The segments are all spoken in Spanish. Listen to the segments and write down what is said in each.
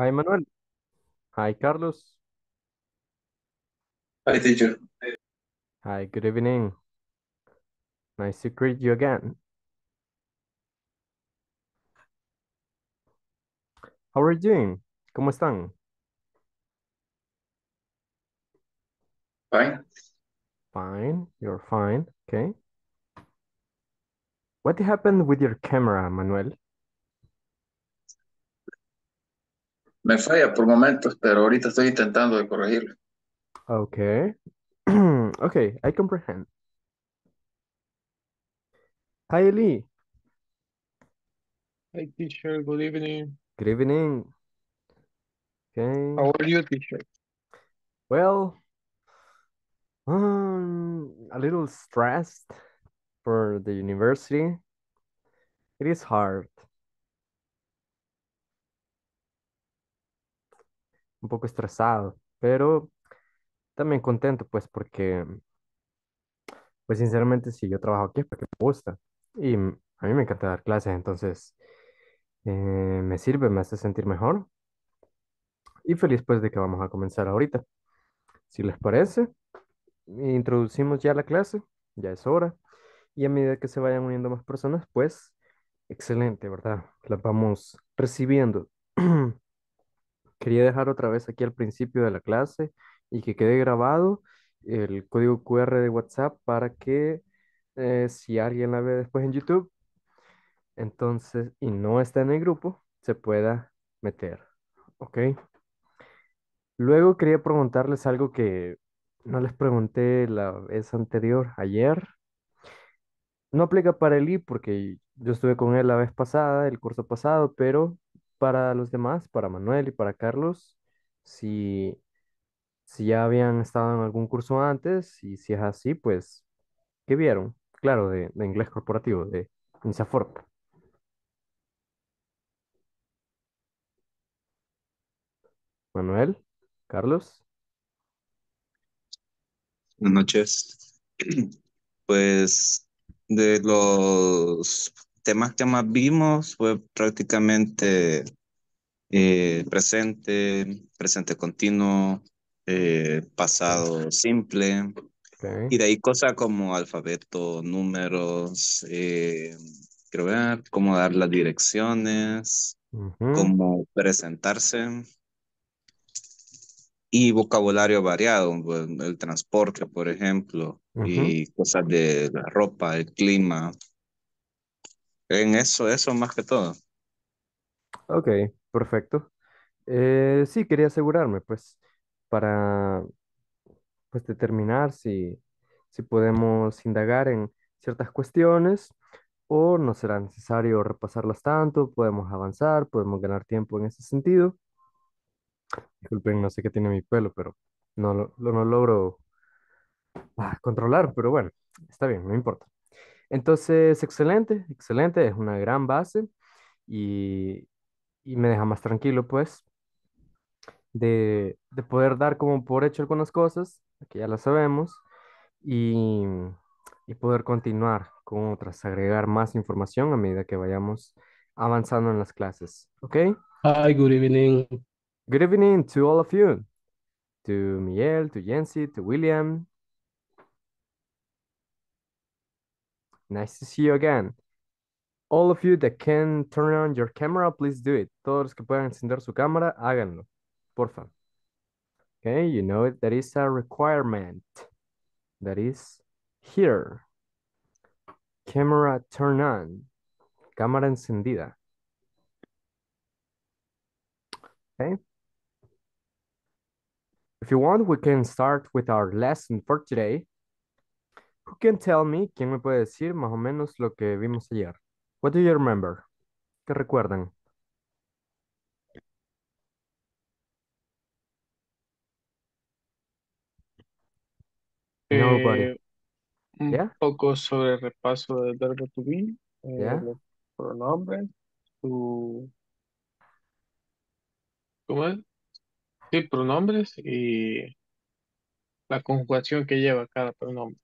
Hi, Manuel. Hi, Carlos. Hi, teacher. Hi, good evening. Nice to greet you again. How are you doing? ¿Cómo están? Fine. Fine, you're fine, okay. What happened with your camera, Manuel? me falla por momentos, pero ahorita estoy intentando de corregirlo. Okay, ok, I comprehend. Hi, Lee. Hi, teacher. Good evening. Good evening. Okay. How are you, teacher? Well, um, a little stressed for the university. It is hard. un poco estresado, pero también contento, pues, porque, pues, sinceramente, si yo trabajo aquí es porque me gusta y a mí me encanta dar clases, entonces eh, me sirve, me hace sentir mejor y feliz, pues, de que vamos a comenzar ahorita. Si les parece, introducimos ya la clase, ya es hora, y a medida que se vayan uniendo más personas, pues, excelente, ¿verdad? Las vamos recibiendo. quería dejar otra vez aquí al principio de la clase y que quede grabado el código QR de WhatsApp para que eh, si alguien la ve después en YouTube, entonces, y no está en el grupo, se pueda meter. ¿Ok? Luego quería preguntarles algo que no les pregunté la vez anterior, ayer. No aplica para el I porque yo estuve con él la vez pasada, el curso pasado, pero para los demás, para Manuel y para Carlos, si, si ya habían estado en algún curso antes y si es así, pues, ¿qué vieron? Claro, de, inglés corporativo, de INSAFORP. Manuel, Carlos. Buenas noches. Pues de los temas que más vimos fue prácticamente eh, presente, presente continuo, eh, pasado simple, y de ahí cosas como alfabeto, números, eh, creo ver, cómo dar las direcciones, cómo presentarse, y vocabulario variado, pues, el transporte, por ejemplo, y cosas de la ropa, el clima, en eso, eso más que todo. Ok, perfecto. Eh, sí, quería asegurarme, pues, para pues, determinar si, si podemos indagar en ciertas cuestiones o no será necesario repasarlas tanto, podemos avanzar, podemos ganar tiempo en ese sentido. Disculpen, no sé qué tiene mi pelo, pero no lo, logro ah, controlar, pero bueno, está bien, no importa. Entonces, excelente, excelente, es una gran base y, me deja más tranquilo, pues, de, poder dar como por hecho algunas cosas, que ya las sabemos, y, y poder continuar con otras, agregar más información a medida que vayamos avanzando en las clases. ¿Ok? Hi, good evening. Good evening to all of you, to Miguel, to Jensi, to William, Nice to see you again. All of you that can turn on your camera, please do it. Todos los que puedan encender su cámara, háganlo. Porfa. Okay, you know it. That is a requirement. That is here. Camera turn on. Cámara encendida. Okay. If you want, we can start with our lesson for today. Who can tell me? ¿Quién me puede decir más o menos lo que vimos ayer? What do you remember? ¿Qué recuerdan? Eh, un poco sobre el repaso del verbo to be, eh, los pronombres, su, ¿cómo es? Sí, pronombres y la conjugación que lleva cada pronombre.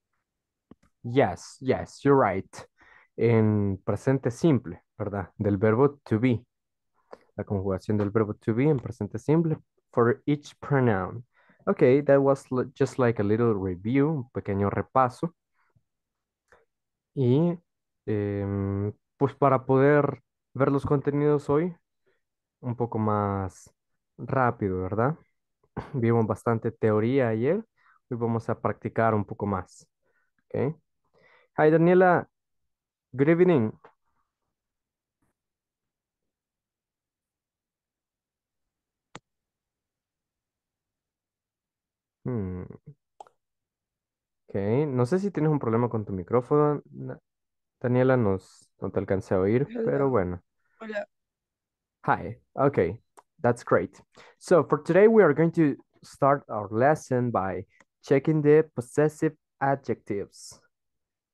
Yes, yes, you're right. En presente simple, ¿verdad? Del verbo to be. La conjugación del verbo to be en presente simple for each pronoun. Okay, that was just like a little review, un pequeño repaso. Y em, pues para poder ver los contenidos hoy un poco más rápido, ¿verdad? Vimos bastante teoría ayer, hoy vamos a practicar un poco más. ¿okay? Hi, Daniela. Good evening. Hmm, ok, no sé si tienes un problema con tu micrófono, Daniela, nos, no te alcancé a oír, pero bueno. Hola. Hi, okay, that's great. So for today, we are going to start our lesson by checking the possessive adjectives.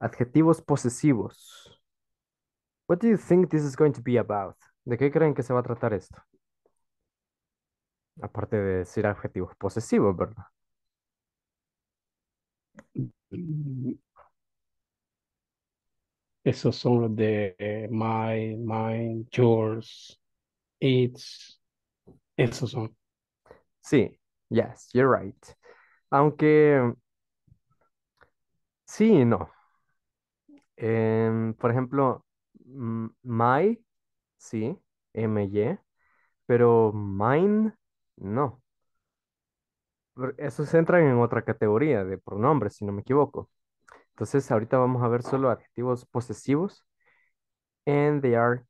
Adjetivos posesivos. What do you think this is going to be about? ¿De qué creen que se va a tratar esto? Aparte de decir adjetivos posesivos, ¿verdad? Esos son los de eh, my, mine, yours, its. Esos son. Sí, yes, you're right. Aunque sí y no. Em, por ejemplo, my, sí, m-y, pero mine, no. Esos entran en otra categoría de pronombres, si no me equivoco. Entonces, ahorita vamos a ver solo adjetivos posesivos. And they are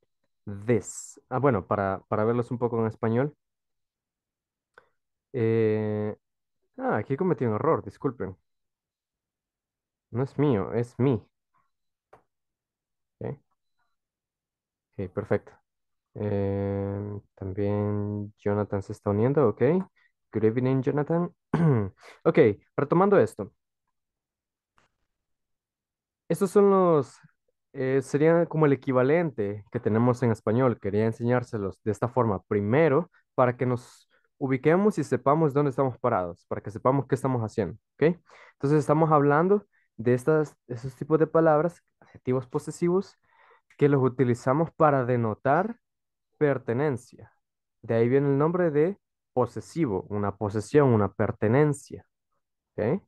this. Ah, bueno, para, verlos un poco en español. Eh, ah, aquí cometí un error, disculpen. No es mío, es mí. Ok, okay perfecto. Em, también Jonathan se está uniendo, ok. Good evening, Jonathan. ok, retomando esto. Estos son los, eh, serían como el equivalente que tenemos en español. Quería enseñárselos de esta forma primero para que nos ubiquemos y sepamos dónde estamos parados, para que sepamos qué estamos haciendo, ok. Entonces estamos hablando de estas, esos tipos de palabras adjetivos posesivos que los utilizamos para denotar pertenencia. De ahí viene el nombre de posesivo, una posesión, una pertenencia. ¿Okay?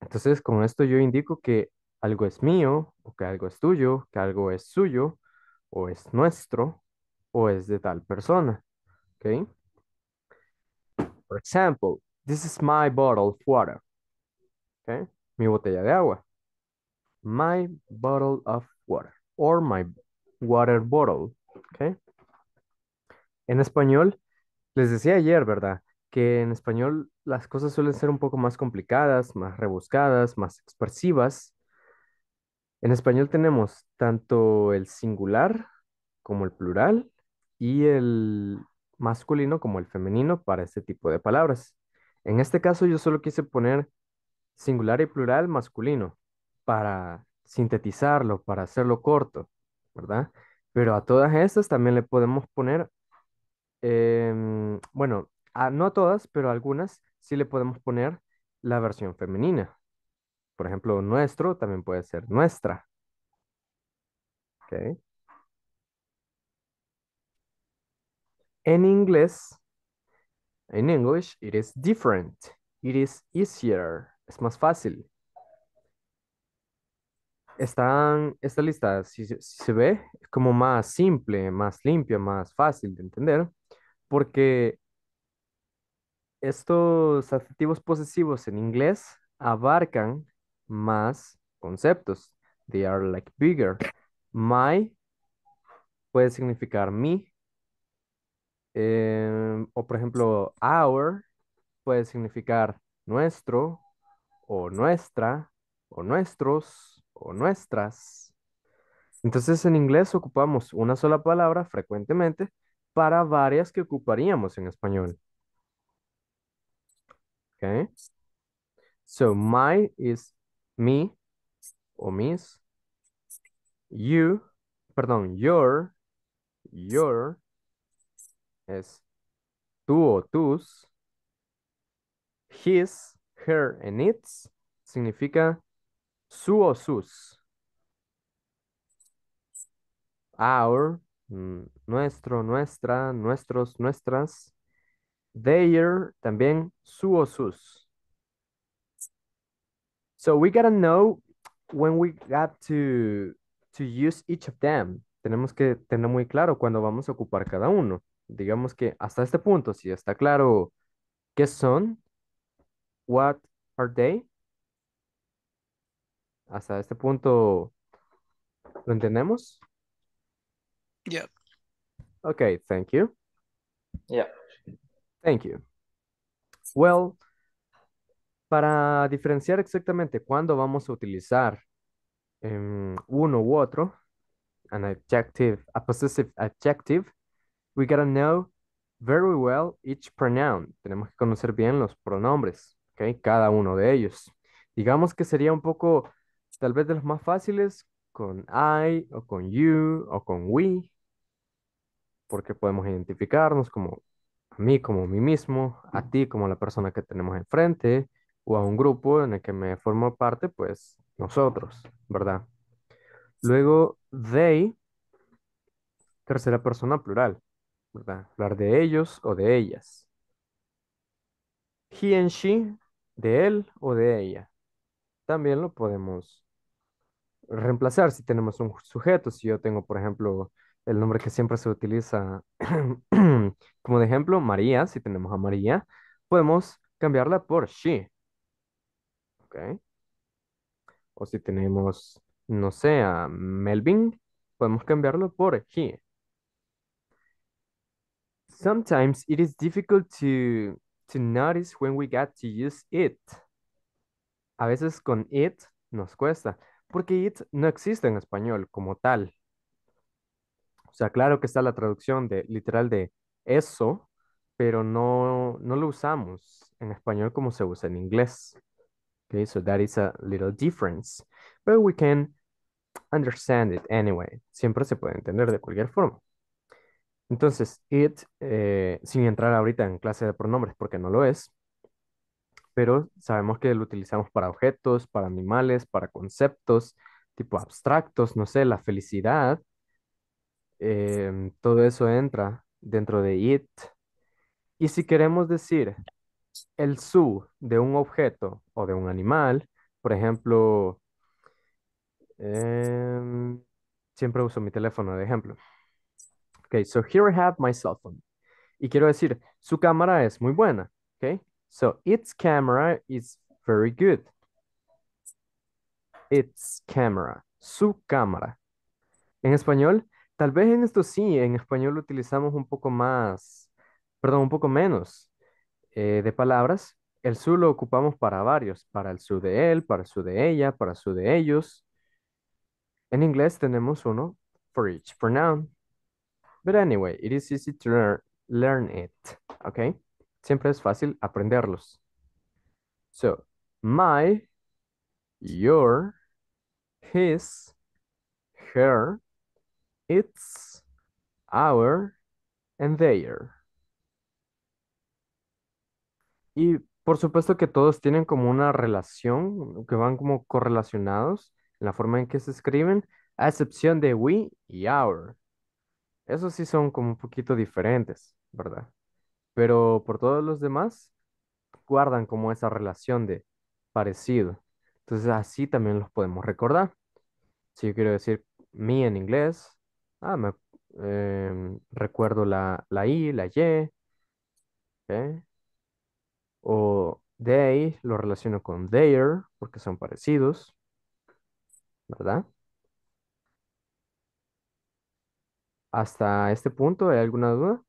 Entonces, con esto yo indico que algo es mío, o que algo es tuyo, que algo es suyo, o es nuestro, o es de tal persona. ¿Okay? Por ejemplo, this is my bottle of water. ¿Okay? Mi botella de agua my bottle of water or my water bottle. Okay. En español, les decía ayer, ¿verdad? Que en español las cosas suelen ser un poco más complicadas, más rebuscadas, más expresivas. En español tenemos tanto el singular como el plural y el masculino como el femenino para este tipo de palabras. En este caso yo solo quise poner singular y plural masculino, para sintetizarlo, para hacerlo corto, ¿verdad? Pero a todas estas también le podemos poner, em, bueno, no a todas, pero a algunas sí le podemos poner la versión femenina. Por ejemplo, nuestro también puede ser nuestra. Okay. En inglés, en English, it is different. It is easier. Es más fácil están, esta lista, si, se ve, es como más simple, más limpia, más fácil de entender, porque estos adjetivos posesivos en inglés abarcan más conceptos. They are like bigger. My puede significar mi. Em, o por ejemplo, our puede significar nuestro o nuestra o nuestros o nuestras. Entonces en inglés ocupamos una sola palabra frecuentemente para varias que ocuparíamos en español. Okay. So my is me o mis. You, perdón, your, your es tú o tus. His, her and its significa su o sus. Our, mm, nuestro, nuestra, nuestros, nuestras. Their, también su o sus. So we gotta know when we got to, to use each of them. Tenemos que tener muy claro cuándo vamos a ocupar cada uno. Digamos que hasta este punto, si está claro qué son, what are they, hasta este punto lo entendemos? Yeah. Okay, thank you. Yeah. Thank you. Well, para diferenciar exactamente cuándo vamos a utilizar em, uno u otro, an adjective, a possessive adjective, we gotta know very well each pronoun. Tenemos que conocer bien los pronombres, okay? Cada uno de ellos. Digamos que sería un poco Tal vez de los más fáciles, con I o con you o con we, porque podemos identificarnos como a mí, como a mí mismo, a ti, como la persona que tenemos enfrente, o a un grupo en el que me formo parte, pues nosotros, ¿verdad? Luego, they, tercera persona plural, ¿verdad? Hablar de ellos o de ellas. He and she, de él o de ella. También lo podemos reemplazar si tenemos un sujeto. Si yo tengo, por ejemplo, el nombre que siempre se utiliza como de ejemplo, María, si tenemos a María, podemos cambiarla por she. okay O si tenemos, no sé, a Melvin, podemos cambiarlo por he. Sometimes it is difficult to, to notice when we got to use it. A veces con it nos cuesta porque It no existe en español como tal. O sea, claro que está la traducción de literal de eso, pero no, lo usamos en español como se usa en inglés. Okay, so that is a little difference, but we can understand it anyway. Siempre se puede entender de cualquier forma. Entonces, it, eh, sin entrar ahorita en clase de pronombres porque no lo es, pero sabemos que lo utilizamos para objetos, para animales, para conceptos, tipo abstractos, no sé, la felicidad. Em, todo eso entra dentro de it. Y si queremos decir el su de un objeto o de un animal, por ejemplo, em, siempre uso mi teléfono de ejemplo. Ok, so here I have my cell phone. Y quiero decir, su cámara es muy buena. Ok, So its camera is very good. Its camera, su cámara. En español, tal vez en esto sí, en español utilizamos un poco más, perdón, un poco menos eh, de palabras. El su lo ocupamos para varios, para el su de él, para el su de ella, para el su de ellos. En inglés tenemos uno for each pronoun. But anyway, it is easy to learn, learn it, okay? siempre es fácil aprenderlos. So, my, your, his, her, its, our, and their. Y por supuesto que todos tienen como una relación, que van como correlacionados en la forma en que se escriben, a excepción de we y our. Esos sí son como un poquito diferentes, ¿verdad? pero por todos los demás guardan como esa relación de parecido. Entonces así también los podemos recordar. Si yo quiero decir mi en inglés, ah, me, em, recuerdo la, la, I, la Y. O they lo relaciono con their porque son parecidos. ¿Verdad? ¿Hasta este punto hay alguna duda?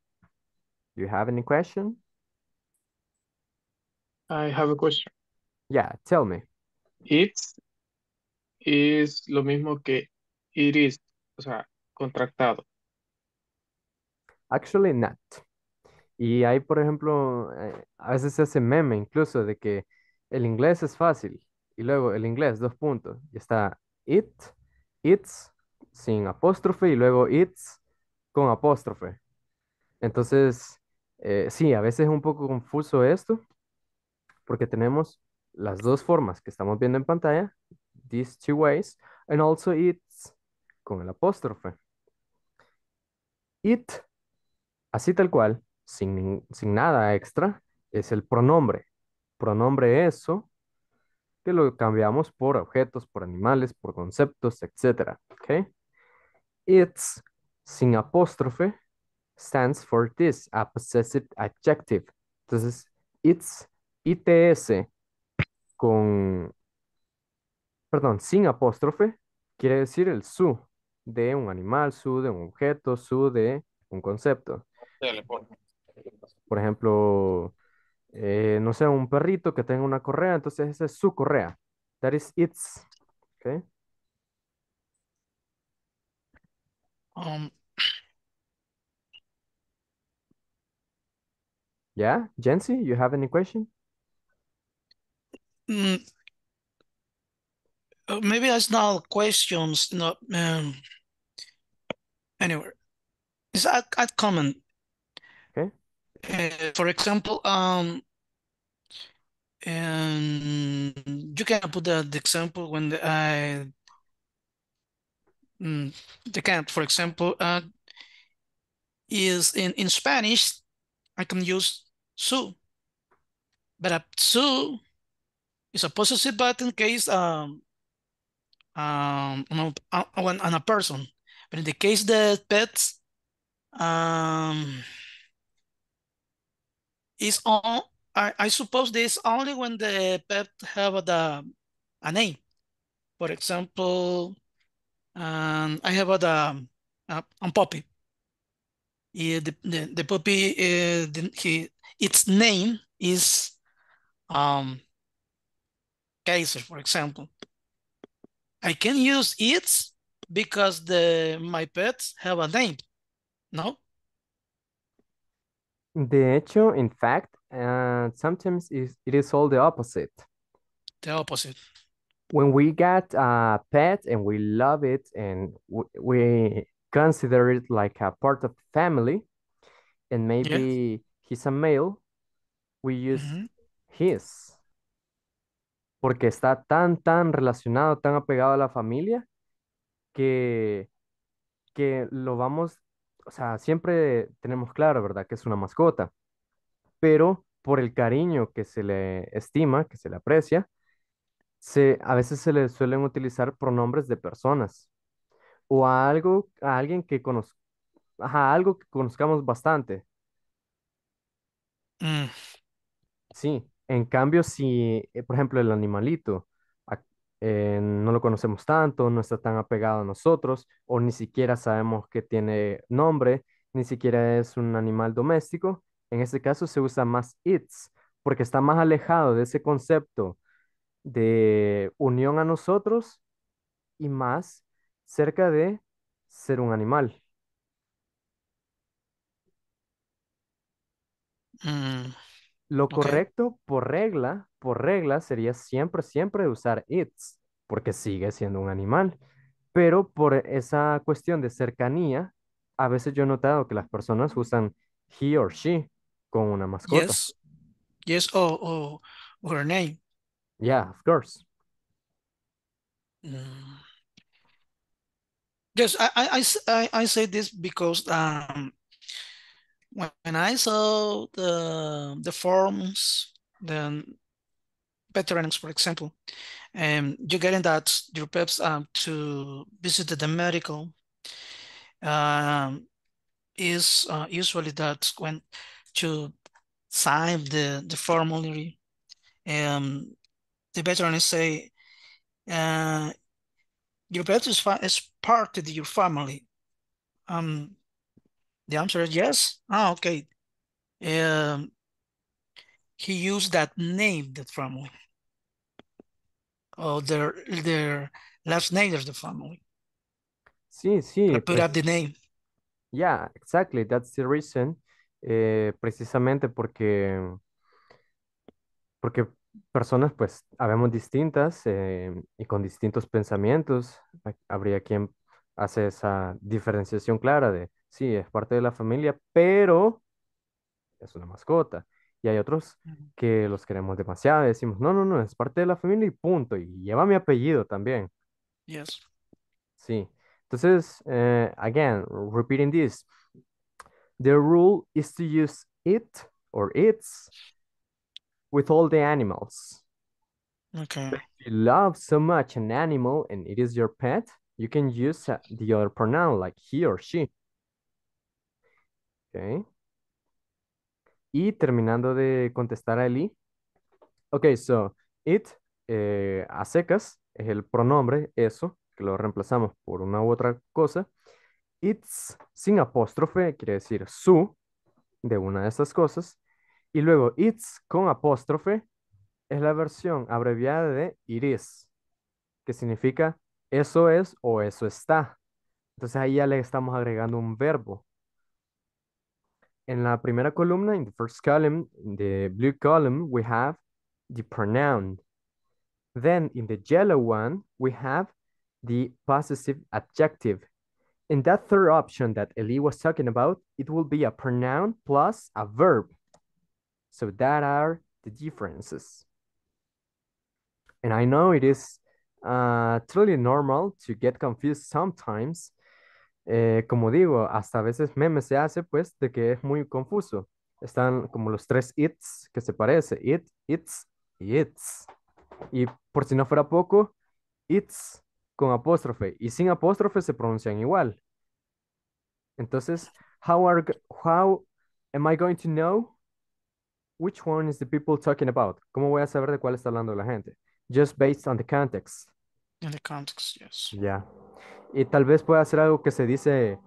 Do you have any question? I have a question. Yeah, tell me. It's es lo mismo que it is, o sea, contractado. Actually not. Y hay, por ejemplo, eh, a veces se hace meme incluso de que el inglés es fácil y luego el inglés, dos puntos, y está it, it's sin apóstrofe y luego it's con apóstrofe. Entonces, eh, sí, a veces es un poco confuso esto, porque tenemos las dos formas que estamos viendo en pantalla, these two ways, and also it's con el apóstrofe. It, así tal cual, sin, nada extra, es el pronombre. Pronombre eso, que lo cambiamos por objetos, por animales, por conceptos, etc. ¿okay? It's, sin apóstrofe, stands for this, a possessive adjective. Entonces, it's, ITS, con, perdón, sin apóstrofe, quiere decir el su de un animal, su de un objeto, su de un concepto. Por ejemplo, eh, no sé, un perrito que tenga una correa, entonces esa es su correa. That is its. Okay. Um, Yeah, Jency, you have any question? Mm, uh, maybe that's not questions, not um, anywhere. Is that a comment? Okay. Uh, for example, um, and um, you can put the, the example when the, I mm, the camp, for example, uh, is in in Spanish. I can use su. But a uh, su is a possessive but in case um, um, on, a, on a person. But in the case that pets um, is on, I, I suppose this only when the pet have the, a name. For example, um, I have a, a, uh, a puppy. Yeah, the, the, the puppy, uh, the, he, its name is um, Kaiser, for example. I can use its because the my pets have a name, no? De hecho, in fact, uh, sometimes it is all the opposite. The opposite. When we get a pet and we love it and we consider it like a part of family, and maybe yes. he's a male, we use his. Porque está tan, tan relacionado, tan apegado a la familia, que, que lo vamos, o sea, siempre tenemos claro, ¿verdad? Que es una mascota. Pero por el cariño que se le estima, que se le aprecia, se, a veces se le suelen utilizar pronombres de personas o algo, a alguien que conozca... a algo que conozcamos bastante, Mm. Sí, en cambio, si, eh, por ejemplo, el animalito eh, no lo conocemos tanto, no está tan apegado a nosotros, o ni siquiera sabemos que tiene nombre, ni siquiera es un animal doméstico, en este caso se usa más its, porque está más alejado de ese concepto de unión a nosotros y más cerca de ser un animal. Mm, Lo correcto por regla, por regla sería siempre, siempre usar its, porque sigue siendo un animal. Pero por esa cuestión de cercanía, a veces yo he notado que las personas usan he or she con una mascota. Yes, yes o her name. Yeah, of course. Mm. Yes, I, I say this because um, when I saw the the forms, the veterans, for example, and um, you're getting that your peps um, to visit the medical um, is uh, usually that when to sign the, the formulary, um, the veterans say, uh, your pet is, is part of your family. Um, The answer is yes. Ah, okay. Um, he used that name, that family. Oh, their, their last name is the family. Sí, sí. I put pues up the name. Yeah, exactly. That's the reason. Eh, precisamente porque, porque personas pues habemos distintas em, y con distintos pensamientos. Habría quien hace esa diferenciación clara de sí, es parte de la familia, pero es una mascota. Y hay otros que los queremos demasiado decimos, no, no, no, es parte de la familia y punto. Y lleva mi apellido también. Yes. Sí. Entonces, eh, again, repeating this. The rule is to use it or its with all the animals. Okay. If you love so much an animal and it is your pet, you can use uh, the other pronoun like he or she. Y terminando de contestar a Eli. Ok, so, it, eh, a secas, es el pronombre, eso, que lo reemplazamos por una u otra cosa. It's, sin apóstrofe, quiere decir su, de una de estas cosas. Y luego, it's con apóstrofe, es la versión abreviada de iris, que significa eso es o eso está. Entonces ahí ya le estamos agregando un verbo. in la primera columna, in the first column, in the blue column, we have the pronoun. Then in the yellow one, we have the possessive adjective. In that third option that Eli was talking about, it will be a pronoun plus a verb. So that are the differences. And I know it is uh, totally normal to get confused sometimes, Eh, como digo, hasta a veces meme se hace, pues, de que es muy confuso. Están como los tres its que se parece, it, its y its. Y por si no fuera poco, its con apóstrofe y sin apóstrofe se pronuncian igual. Entonces, how, are, how am I going to know which one is the people talking about? ¿Cómo voy a saber de cuál está hablando la gente? Just based on the context. En the context, yes. Yeah y tal vez pueda ser algo que se dice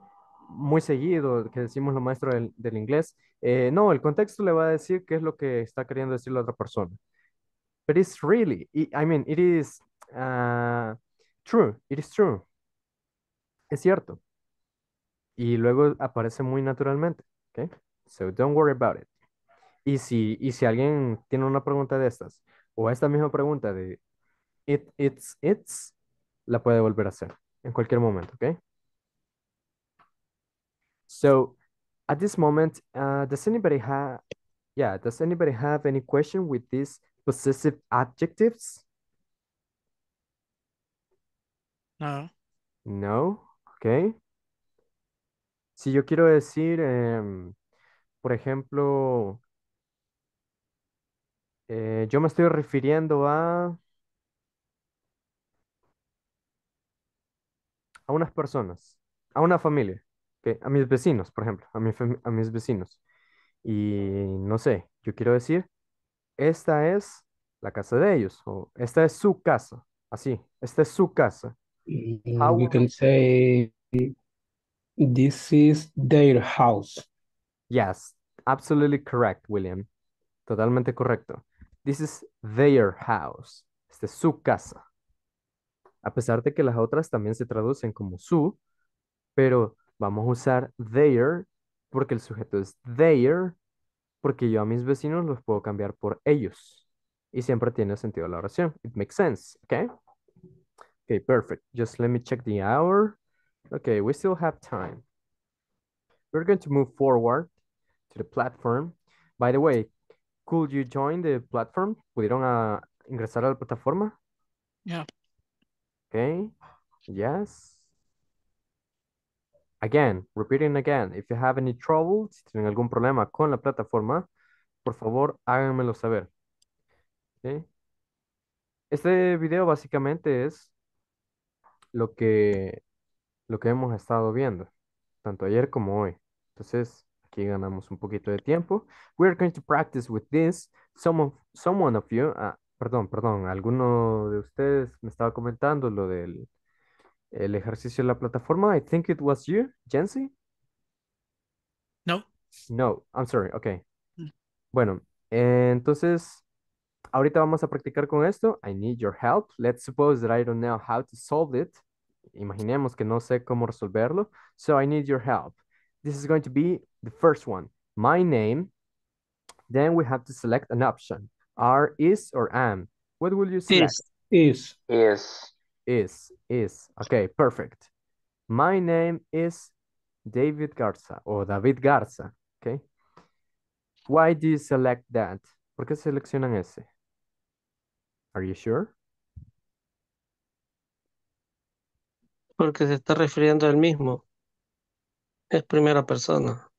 muy seguido, que decimos los maestros del, del inglés. Eh, no, el contexto le va a decir qué es lo que está queriendo decir la otra persona. But it's really, I mean, it is ah, true, it is true. Es cierto. Y luego aparece muy naturalmente, okay? So don't worry about it. Y si, y si alguien tiene una pregunta de estas, o esta misma pregunta de it, it's, it's, la puede volver a hacer. En cualquier momento, okay? So at this moment, uh, does anybody have, yeah, does anybody have any question with these possessive adjectives? No. No, okay. Si yo quiero decir, eh, por ejemplo, eh, yo me estoy refiriendo a a unas personas, a una familia, que a mis vecinos, por ejemplo, a, a mis vecinos. Y no sé, yo quiero decir, esta es la casa de ellos, o esta es su casa, así, esta es su casa. you can say, this is their house. Yes, absolutely correct, William. Totalmente correcto. This is their house. Esta es su casa a pesar de que las otras también se traducen como su, pero vamos a usar their porque el sujeto es their, porque yo a mis vecinos los puedo cambiar por ellos. Y siempre tiene sentido la oración. It makes sense, okay? Okay, perfect. Just let me check the hour. Okay, we still have time. We're going to move forward to the platform. By the way, could you join the platform? ¿Pudieron ah, ingresar a la plataforma? Yeah. Okay. Yes. Again, repeating again. If you have any trouble, si tienen algún problema con la plataforma, por favor háganmelo saber. Okay. Este video básicamente es lo que, lo que hemos estado viendo, tanto ayer como hoy. Entonces, aquí ganamos un poquito de tiempo. We are going to practice with this. Some of, someone of you, uh, perdón, perdón, alguno de ustedes me estaba comentando lo del el ejercicio de la plataforma. I think it was you, Jensi. No. No, I'm sorry, ok. Mm. Bueno, entonces, ahorita vamos a practicar con esto. I need your help. Let's suppose that I don't know how to solve it. Imaginemos que no sé cómo resolverlo. So I need your help. This is going to be the first one. My name. Then we have to select an option. Are, is, or am? What will you say? Is. Is. Is. Is. Is. Okay, perfect. My name is David Garza o David Garza. Okay. Why do you select that? ¿Por qué seleccionan ese? Are you sure? Porque se está refiriendo al mismo. Es primera persona.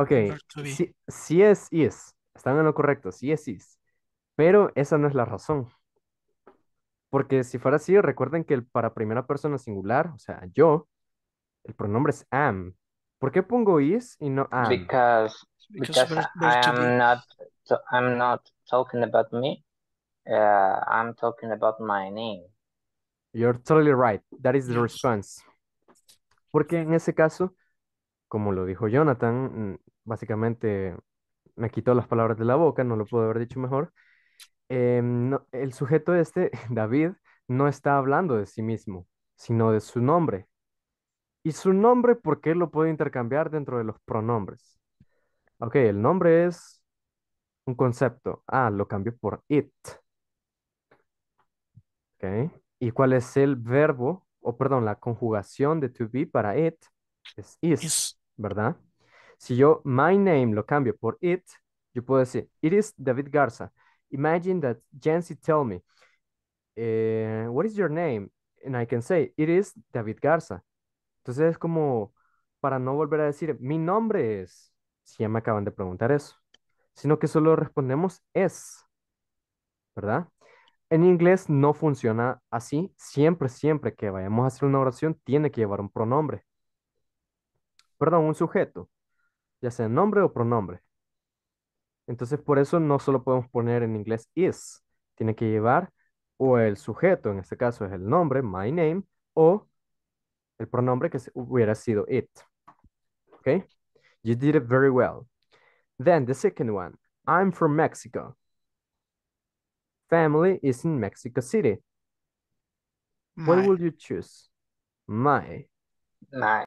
Ok, sí, sí, es is, están en lo correcto, sí es is, pero esa no es la razón. Porque si fuera así, recuerden que el, para primera persona singular, o sea, yo, el pronombre es am. ¿Por qué pongo is y no am? Because, because, because I am not, so I'm not talking about me. Uh, I'm talking about my name. You're totally right. That is the response. Porque en ese caso, como lo dijo Jonathan, mm, básicamente me quitó las palabras de la boca, no lo puedo haber dicho mejor. Em, el sujeto este, David, no está hablando de sí mismo, sino de su nombre. Y su nombre, ¿por qué lo puede intercambiar dentro de los pronombres? Ok, el nombre es un concepto. Ah, lo cambió por it. Ok. ¿Y cuál es el verbo, o perdón, la conjugación de to be para it? Es is. ¿verdad? Si yo my name lo cambio por it, yo puedo decir, it is David Garza. Imagine that Jancy tell me, eh, what is your name? And I can say, it is David Garza. Entonces es como para no volver a decir, mi nombre es, si ya me acaban de preguntar eso, sino que solo respondemos es, ¿verdad? En inglés no funciona así. Siempre, siempre que vayamos a hacer una oración, tiene que llevar un pronombre perdón, un sujeto, ya sea nombre o pronombre. Entonces, por eso no solo podemos poner en inglés is, tiene que llevar o el sujeto, en este caso es el nombre, my name, o el pronombre que hubiera sido it. Okay? You did it very well. Then the second one, I'm from Mexico. Family is in Mexico City. What would you choose? My. My.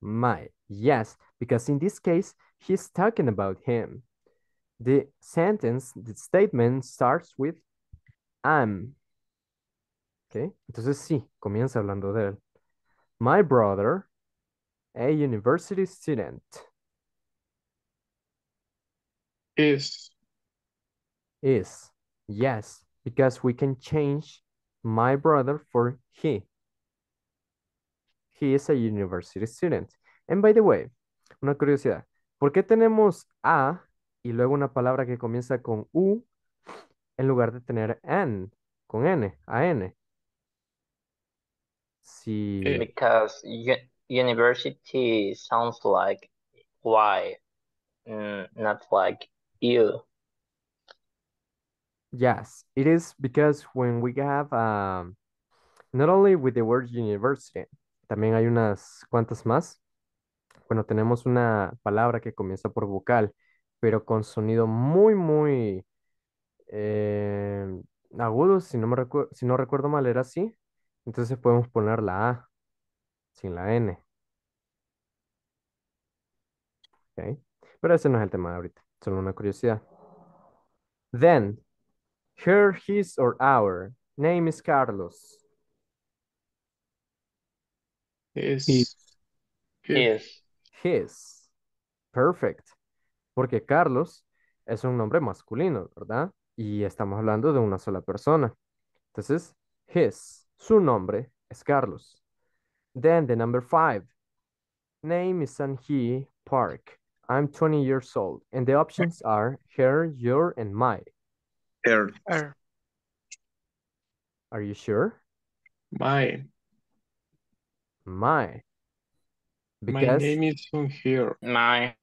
my. Yes, because in this case, he's talking about him. The sentence, the statement starts with i am. Okay, entonces sí, comienza hablando de él. My brother, a university student. Is. Is, yes, because we can change my brother for he. He is a university student. And by the way, una curiosidad, ¿por qué tenemos a y luego una palabra que comienza con u en lugar de tener N? con n, a n? Sí. Because university sounds like y, mm, not like U. Yes, it is because when we have, um, not only with the word university, también hay unas cuantas más. Bueno, tenemos una palabra que comienza por vocal, pero con sonido muy, muy eh, agudo, si no, si no recuerdo mal, era así. Entonces podemos poner la A sin la N. Okay. Pero ese no es el tema de ahorita, solo una curiosidad. Then, her, his or our name is Carlos. Es. His. His. Perfect. Porque Carlos es un nombre masculino, ¿verdad? Y estamos hablando de una sola persona. Entonces, his, su nombre es Carlos. Then the number five. Name is he Park. I'm 20 years old. And the options are her, your, and my. Her. Are you sure? My. my. Because, my name is from here. My.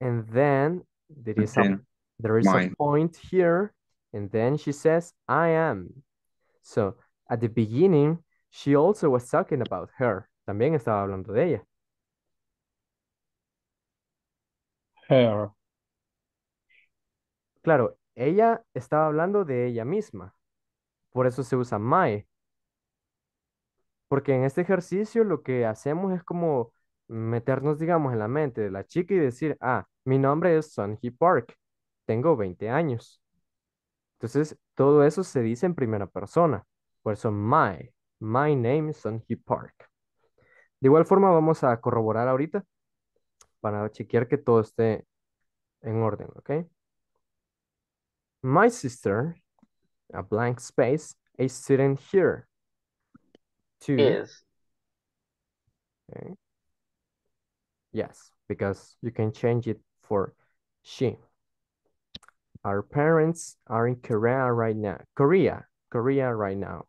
And then there is a there is a point here, and then she says, I am. So at the beginning, she also was talking about her. También estaba hablando de ella. Her. Claro, ella estaba hablando de ella misma. Por eso se usa my. Porque en este ejercicio lo que hacemos es como meternos, digamos, en la mente de la chica y decir, ah, mi nombre es Sonji Park, tengo 20 años. Entonces, todo eso se dice en primera persona. Por eso, my, my name is Sonji Park. De igual forma, vamos a corroborar ahorita para chequear que todo esté en orden, ¿ok? My sister, a blank space, a student here. two is. Okay. Yes, because you can change it for she. Our parents are in Korea right now. Korea, Korea right now.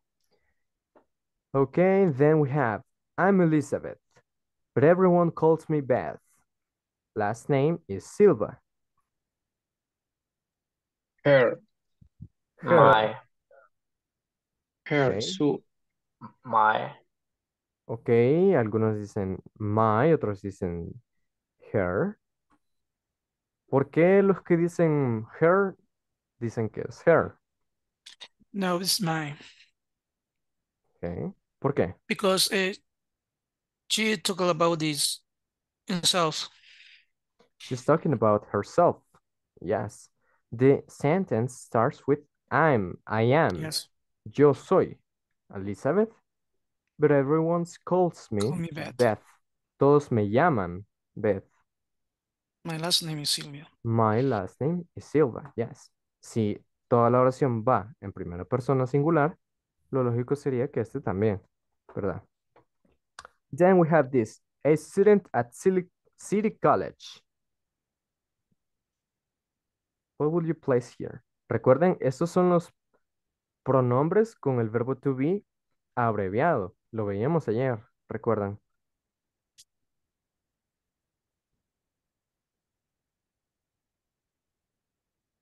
Okay, then we have, I'm Elizabeth, but everyone calls me Beth. Last name is Silva. Her. Her. My. Her, okay my. Ok, algunos dicen my, otros dicen her. ¿Por qué los que dicen her dicen que es her? No, it's my. Okay. ¿Por qué? Because uh, she talked about this herself. She's talking about herself. Yes. The sentence starts with I'm, I am. Yes. Yo soy. Elizabeth, but everyone calls me, Beth. Todos me llaman Beth. My last name is Silvia. My last name is Silva, yes. Si toda la oración va en primera persona singular, lo lógico sería que este también, ¿verdad? Then we have this, a student at City College. What would you place here? Recuerden, estos son los pronombres con el verbo to be abreviado. Lo veíamos ayer, ¿recuerdan?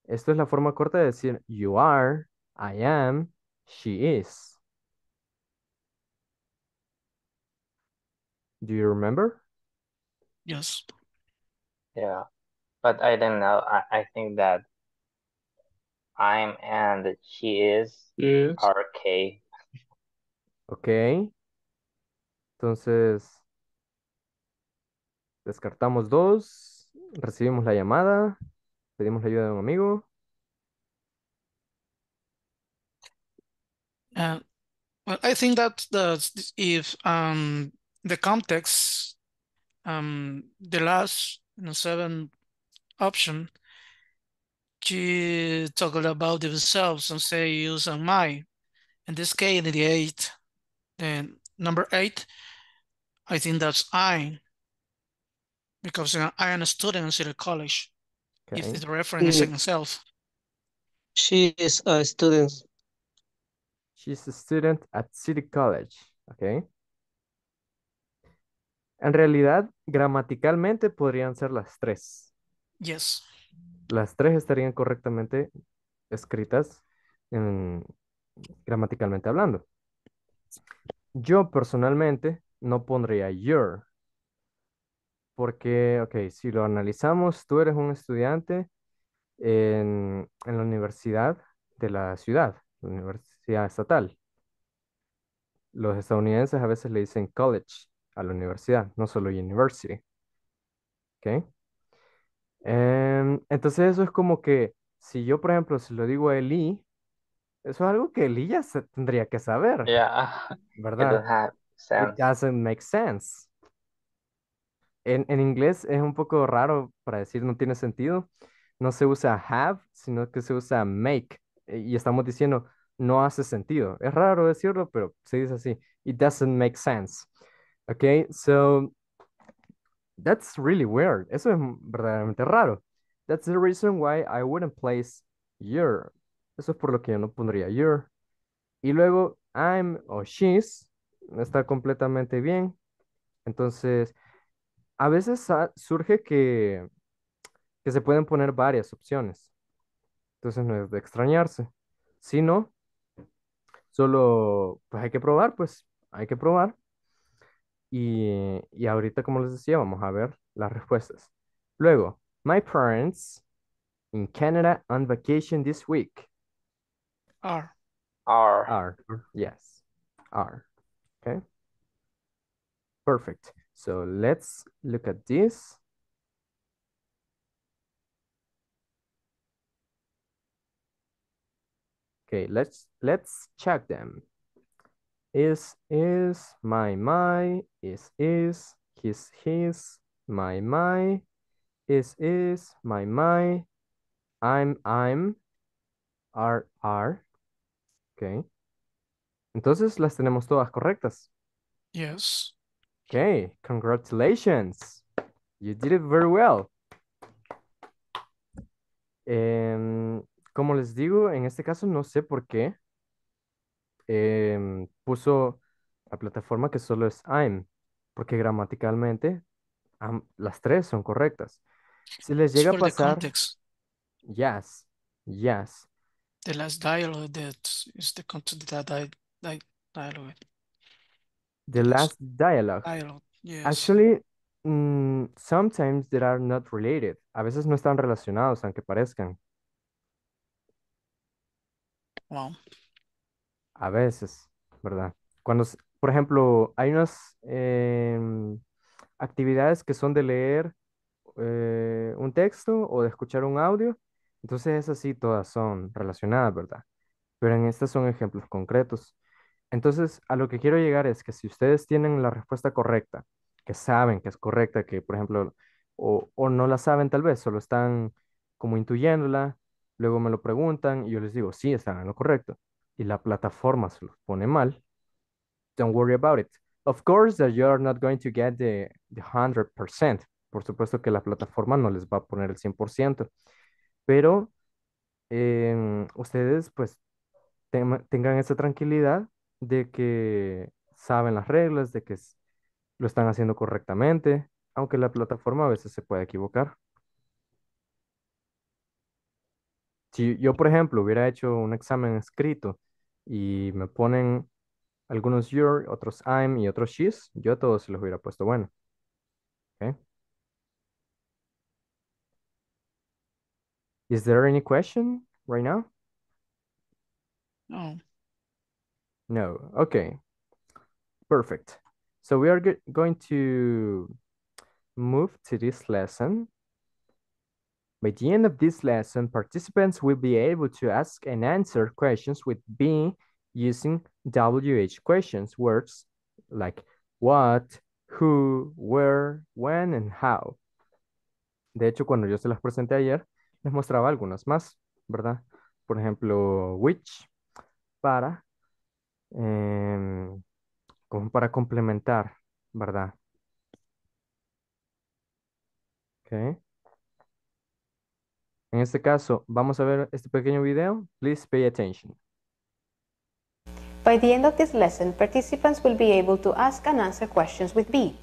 Esto es la forma corta de decir you are, I am, she is. Do you remember? Yes. Yeah, but I don't know. I think that I'm and she is, RK. Ok. Entonces, descartamos dos, recibimos la llamada, pedimos la ayuda de un amigo. Uh, well, I think that the, if um, the context, um, the last seven option to talk about themselves and say use and my. In this case, the eight, then number eight, I think that's I, because I am a student in City College. Okay. If the reference is himself. She is a student. She's a student at City College, okay. En realidad, gramaticalmente podrían ser las tres. Yes. las tres estarían correctamente escritas gramaticalmente hablando. Yo personalmente no pondría your, porque, ok, si lo analizamos, tú eres un estudiante en, la universidad de la ciudad, la universidad estatal. Los estadounidenses a veces le dicen college a la universidad, no solo university. ¿Ok? Em, entonces eso es como que, si yo, por ejemplo, se lo digo a Eli, eso es algo que Eli ya tendría que saber, Yeah, ¿verdad? It doesn't make sense. En, en inglés es un poco raro para decir no tiene sentido. No se usa have, sino que se usa make. Eh, y estamos diciendo no hace sentido. Es raro decirlo, pero se dice así. It doesn't make sense. Okay, so That's really weird. Eso es verdaderamente raro. That's the reason why I wouldn't place your. Eso es por lo que yo no pondría your. Y luego I'm o she's está completamente bien. Entonces, a veces surge que, que se pueden poner varias opciones. Entonces no es de extrañarse. Si no, solo pues hay que probar, pues hay que probar. Y, y ahorita, como les decía, vamos a ver las respuestas. Luego, my parents in Canada on vacation this week. Are. Are. Are. Yes. Are. Okay. Perfect. So let's look at this. Okay, let's let's check them is is, my my, is is, his his, my my, is is, my my, I'm I'm, are are. Ok. Entonces las tenemos todas correctas. Yes. Ok, congratulations. You did it very well. Em, como les digo, en este caso no sé por qué Em, puso la plataforma que solo es I'm, porque gramaticalmente las tres son correctas. Si les llega a pasar... Yes, yes. The last dialogue that is the content that I, dialogue. The last dialogue. Actually, mm, sometimes they are not related. A veces no están relacionados, aunque parezcan. Wow. A veces, ¿verdad? Cuando, por ejemplo, hay unas em, actividades que son de leer eh, un texto o de escuchar un audio, entonces esas sí todas son relacionadas, ¿verdad? Pero en estas son ejemplos concretos. Entonces, a lo que quiero llegar es que si ustedes tienen la respuesta correcta, que saben que es correcta, que por ejemplo, o, o no la saben tal vez, solo están como intuyéndola, luego me lo preguntan y yo les digo, sí, están en lo correcto y la plataforma se los pone mal, don't worry about it. Of course that you're not going to get the, 100%. Por supuesto que la plataforma no les va a poner el 100%, pero em, ustedes pues tengan esa tranquilidad de que saben las reglas, de que lo están haciendo correctamente, aunque la plataforma a veces se puede equivocar. Si yo, por ejemplo, hubiera hecho un examen escrito y me ponen algunos your, otros I'm y otros she's, yo a todos los hubiera puesto bueno. Okay. Is there any question right now? No. No. Okay. Perfect. So we are going to move to this lesson. By the end of this lesson, participants will be able to ask and answer questions with B using WH questions, words like what, who, where, when, and how. De hecho, cuando yo se las presenté ayer, les mostraba algunas más, ¿verdad? Por ejemplo, which, para, em, como para complementar, ¿verdad? Okay. En este caso, vamos a ver este pequeño video. Please pay attention. By the end of this lesson, participants will be able to ask and answer questions with B,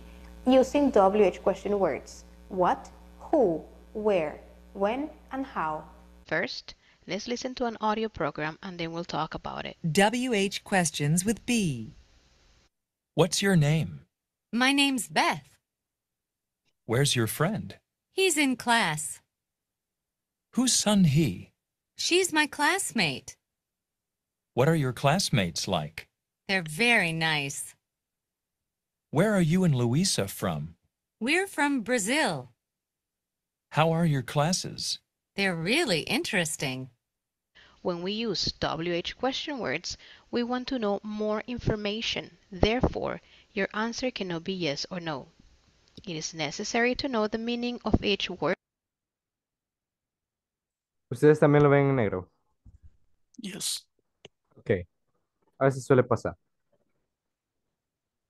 using WH question words. What, who, where, when, and how. First, let's listen to an audio program and then we'll talk about it. WH questions with B. What's your name? My name's Beth. Where's your friend? He's in class. Who's son he? She's my classmate. What are your classmates like? They're very nice. Where are you and Luisa from? We're from Brazil. How are your classes? They're really interesting. When we use WH question words, we want to know more information. Therefore, your answer cannot be yes or no. It is necessary to know the meaning of each word. Ustedes también lo ven en negro. Yes. Ok. A veces suele pasar.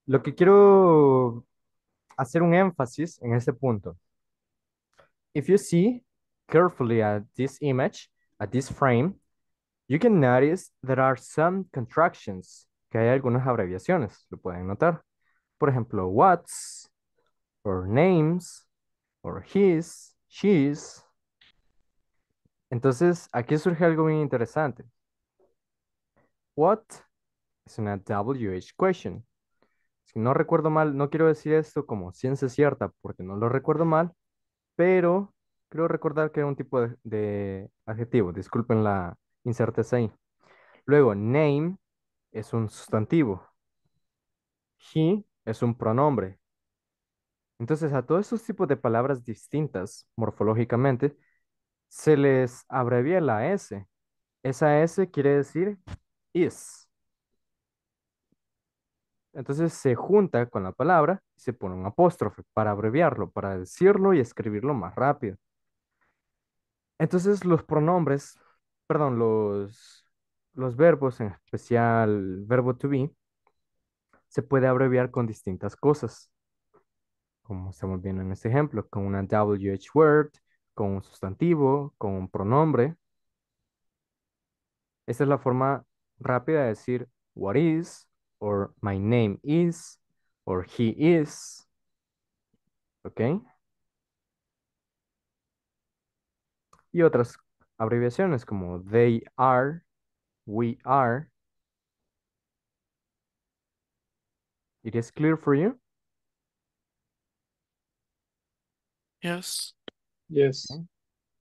Lo que quiero hacer un énfasis en este punto. If you see carefully at this image, at this frame, you can notice there are some contractions, que hay algunas abreviaciones, lo pueden notar. Por ejemplo, what's, or names, or his, she's, entonces, aquí surge algo muy interesante. What es una WH question. Si no recuerdo mal, no quiero decir esto como ciencia cierta porque no lo recuerdo mal, pero creo recordar que era un tipo de, de adjetivo. Disculpen la incerteza ahí. Luego, name es un sustantivo. He es un pronombre. Entonces, a todos estos tipos de palabras distintas morfológicamente, se les abrevia la S. Esa S quiere decir is. Entonces se junta con la palabra y se pone un apóstrofe para abreviarlo, para decirlo y escribirlo más rápido. Entonces los pronombres, perdón, los, verbos, en especial el verbo to be, se puede abreviar con distintas cosas. Como estamos viendo en este ejemplo, con una WH word, con un sustantivo, con un pronombre. Esta es la forma rápida de decir what is, or my name is, or he is. ¿Ok? Y otras abreviaciones como they are, we are. It is clear for you? Yes. Yes.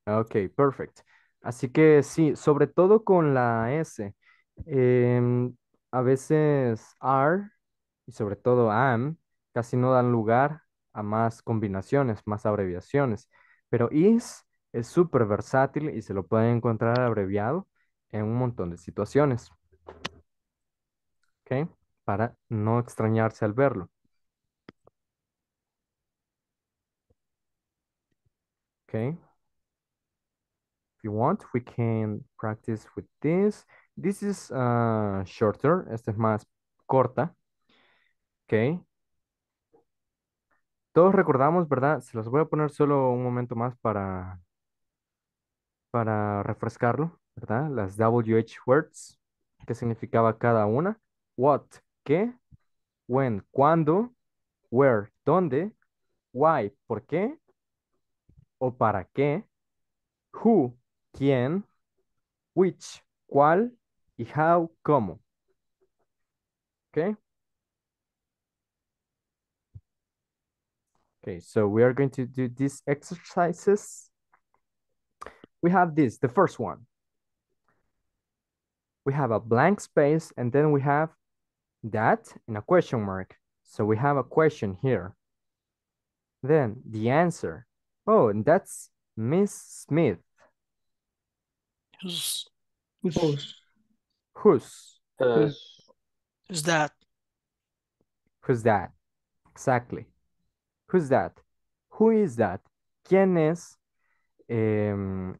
Ok, perfect. Así que sí, sobre todo con la S. Em, a veces are y sobre todo am casi no dan lugar a más combinaciones, más abreviaciones. Pero is es súper versátil y se lo pueden encontrar abreviado en un montón de situaciones. ¿Ok? Para no extrañarse al verlo. Okay. If you want, we can practice with this. This is uh, shorter, esta es más corta. Ok. Todos recordamos, ¿verdad? Se los voy a poner solo un momento más para, para refrescarlo, ¿verdad? Las WH words, ¿qué significaba cada una? What, ¿qué? When, ¿cuándo? Where, ¿dónde? Why, ¿por qué? o para qué, who, quién, which, cuál y how, cómo. Okay? Okay, so we are going to do these exercises. We have this, the first one. We have a blank space and then we have that in a question mark. So we have a question here. Then the answer. Oh, that's Miss Smith. Uh, who's, Who's? that? Who's that? Exactly. Who's that? Who is that? ¿Quién es? Em,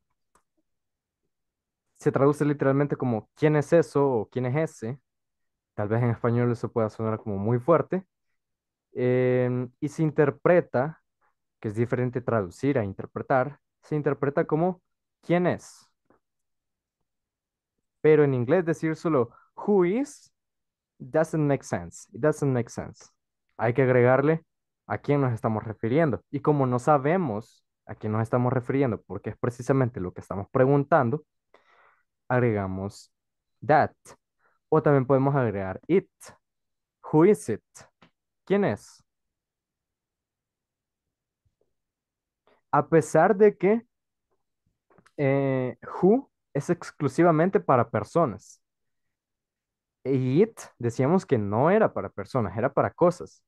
se traduce literalmente como ¿quién es eso? o ¿quién es ese? Tal vez en español eso pueda sonar como muy fuerte. Em, y se interpreta que es diferente traducir a interpretar, se interpreta como ¿quién es? Pero en inglés decir solo who is doesn't make sense. It doesn't make sense. Hay que agregarle a quién nos estamos refiriendo. Y como no sabemos a quién nos estamos refiriendo, porque es precisamente lo que estamos preguntando, agregamos that. O también podemos agregar it. Who is it? ¿Quién es? A pesar de que eh, who es exclusivamente para personas. Y it decíamos que no era para personas, era para cosas.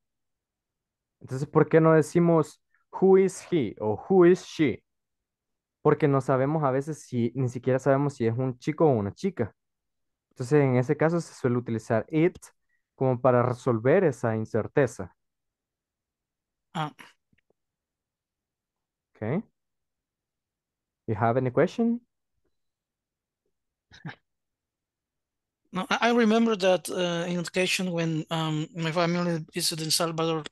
Entonces, ¿por qué no decimos who is he o who is she? Porque no sabemos a veces si, ni siquiera sabemos si es un chico o una chica. Entonces, en ese caso se suele utilizar it como para resolver esa incerteza. Ah, Okay. You have any question? No, I remember that uh, in education when um, my family visited in Salvador,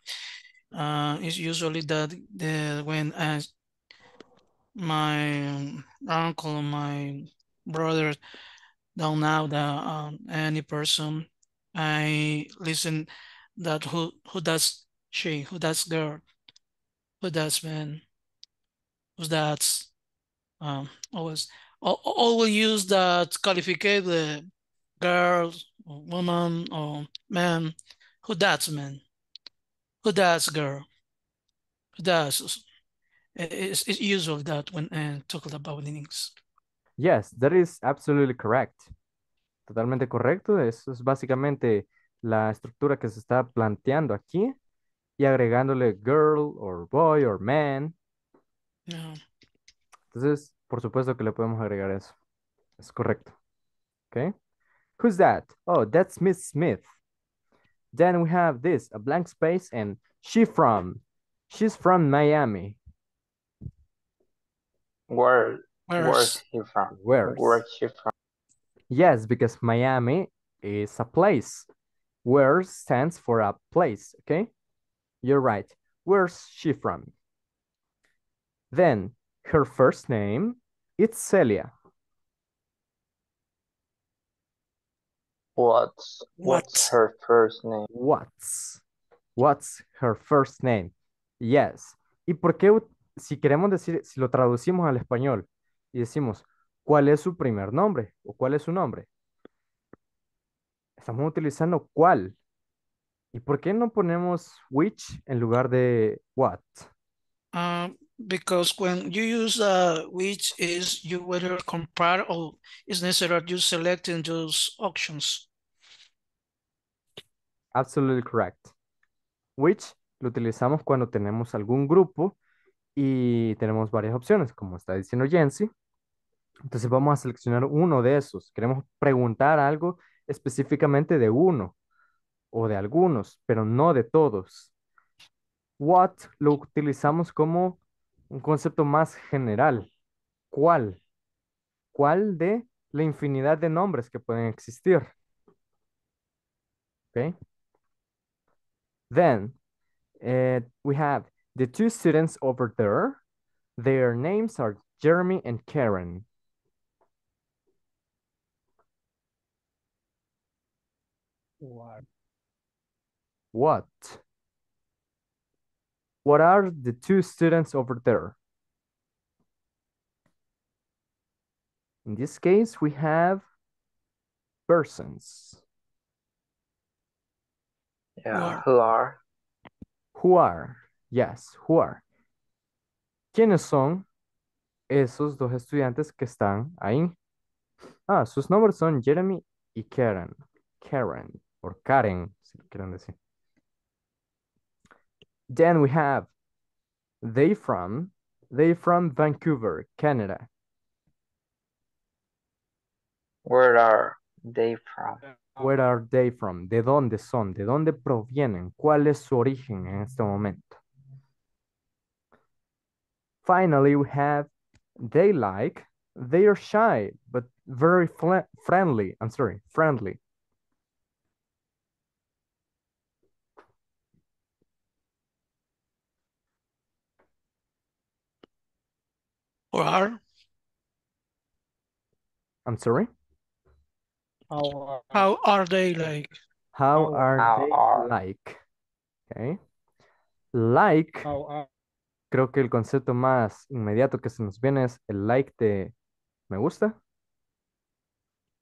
uh, it's usually that the, when uh, my uncle, my brother, don't know the um, any person, I listen that who who does she, who does girl, who does man that um, always always use that qualificate the girl, or woman, or man. Who that's man? Who that's girl? Who that's? It's, it's use of that when uh, talking about meanings. Yes, that is absolutely correct. Totalmente correcto. Eso es básicamente la estructura que se está planteando aquí y agregándole girl or boy or man No. Entonces, por supuesto que le podemos agregar eso. Es correcto. okay Who's that? Oh, that's Miss Smith. Then we have this, a blank space and she from. She's from Miami. Where, where's, she from? Where's? where's she from? Yes, because Miami is a place. Where stands for a place, okay? You're right. Where's she from? Then her first name it's Celia. What's what's her first name? What's what's her first name? Yes. ¿Y por qué si queremos decir si lo traducimos al español y decimos cuál es su primer nombre o cuál es su nombre? Estamos utilizando cuál. ¿Y por qué no ponemos which en lugar de what? Ah, because when you use which is you whether compare or is necessary you selecting those options. Absolutely correct. Which lo utilizamos cuando tenemos algún grupo y tenemos varias opciones, como está diciendo Jensi. Entonces vamos a seleccionar uno de esos. Queremos preguntar algo específicamente de uno o de algunos, pero no de todos. What lo utilizamos como un concepto más general. ¿Cuál? ¿Cuál de la infinidad de nombres que pueden existir? Okay. Then eh, we have the two students over there. Their names are Jeremy and Karen. What? What? What are the two students over there? In this case, we have persons. Yeah, who are? Who are, yes, who are. ¿Quiénes son esos dos estudiantes que están ahí? Ah, sus nombres son Jeremy y Karen. Karen, or Karen, si quieren decir. Then we have they from they from Vancouver, Canada. Where are they from? Where are they from? ¿De dónde son? ¿De dónde provienen? ¿Cuál es su origen en este momento? Finally, we have they like, they are shy, but very friendly. I'm sorry, friendly. or I'm sorry? How, are they like? How are they like? Okay. Like, creo que el concepto más inmediato que se nos viene es el like de me gusta.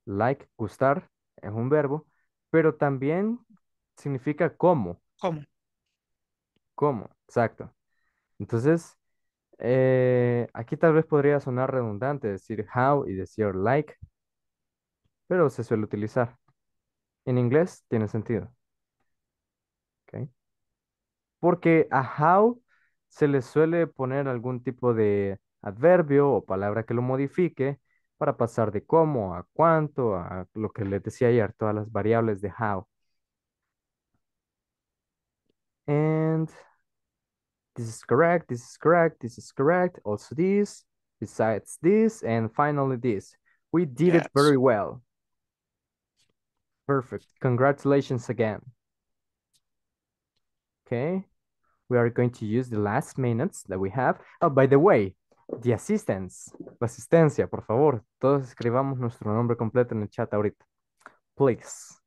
Like, gustar, es un verbo, pero también significa cómo. Como. Como, exacto. Entonces, eh, aquí tal vez podría sonar redundante decir how y decir like, pero se suele utilizar. En inglés tiene sentido. Porque a how se le suele poner algún tipo de adverbio o palabra que lo modifique para pasar de cómo a cuánto a lo que les decía ayer, todas las variables de how. this is correct, this is correct, this is correct, also this, besides this, and finally this. We did yes. it very well. Perfect. Congratulations again. Okay. We are going to use the last minutes that we have. Oh, by the way, the assistance. La asistencia, por favor. Todos escribamos nuestro nombre completo en el chat ahorita. Please.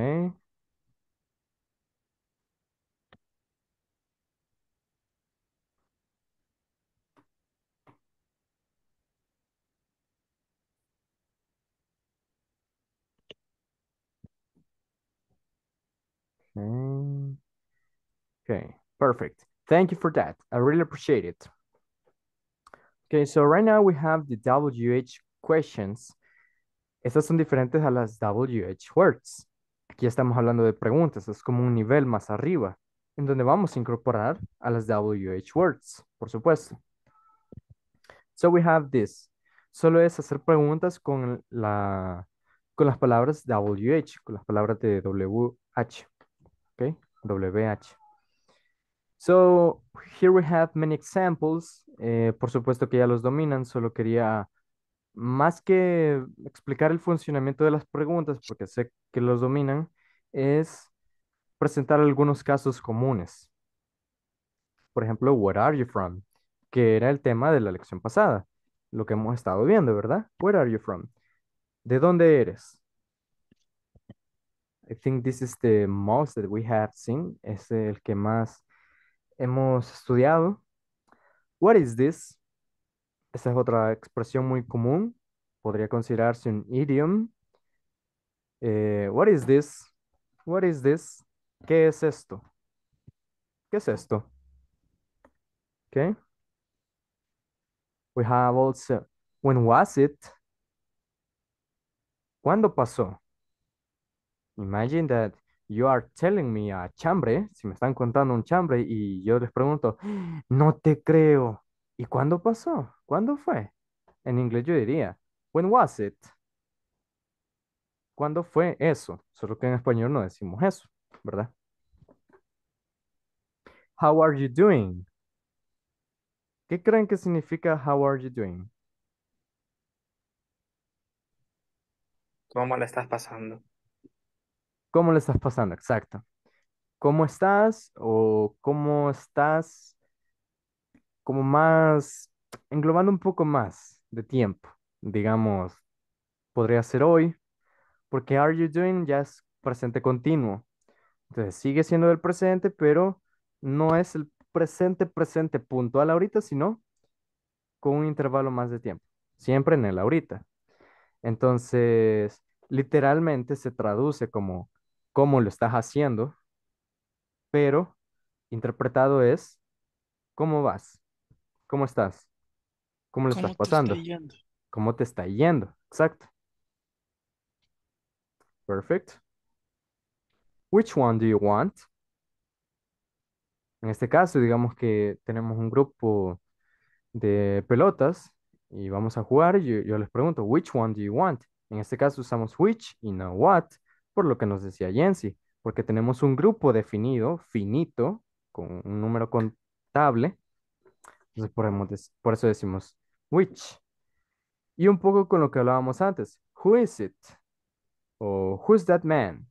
Okay. Okay. perfect. Thank you for that. I really appreciate it. Okay, so right now we have the WH questions. Estas son diferentes a las WH words. aquí estamos hablando de preguntas, es como un nivel más arriba, en donde vamos a incorporar a las WH words, por supuesto. So we have this. Solo es hacer preguntas con, la, con las palabras WH, con las palabras de WH. Okay? WH. So here we have many examples. Eh, por supuesto que ya los dominan, solo quería más que explicar el funcionamiento de las preguntas, porque sé que los dominan es presentar algunos casos comunes. Por ejemplo, where are you from? Que era el tema de la lección pasada, lo que hemos estado viendo, ¿verdad? Where are you from? ¿De dónde eres? I think this is the most that we have seen. Es el que más hemos estudiado. What is this? Esa es otra expresión muy común. Podría considerarse un idioma. Eh, what is this? What is this? ¿Qué es esto? ¿Qué es esto? Okay. We have also, when was it? ¿Cuándo pasó? Imagine that you are telling me a chambre, si me están contando un chambre y yo les pregunto, ah, no te creo. ¿Y cuándo pasó? ¿Cuándo fue? En inglés yo diría, when was it? ¿Cuándo fue eso? Solo que en español no decimos eso, ¿verdad? How are you doing? ¿Qué creen que significa how are you doing? ¿Cómo le estás pasando? ¿Cómo le estás pasando? Exacto. ¿Cómo estás? O ¿cómo estás? Como más, englobando un poco más de tiempo. Digamos, podría ser hoy, porque are you doing ya es presente continuo. Entonces sigue siendo el presente, pero no es el presente presente puntual ahorita, sino con un intervalo más de tiempo, siempre en el ahorita. Entonces, literalmente se traduce como cómo lo estás haciendo, pero interpretado es cómo vas, cómo estás, cómo lo estás pasando, cómo te está yendo, exacto. Perfect. Which one do you want? En este caso, digamos que tenemos un grupo de pelotas y vamos a jugar. Yo, yo les pregunto, which one do you want? En este caso usamos which y no what, por lo que nos decía Jensi, porque tenemos un grupo definido, finito, con un número contable. Entonces por eso decimos which. Y un poco con lo que hablábamos antes, who is it? or oh, who's that man?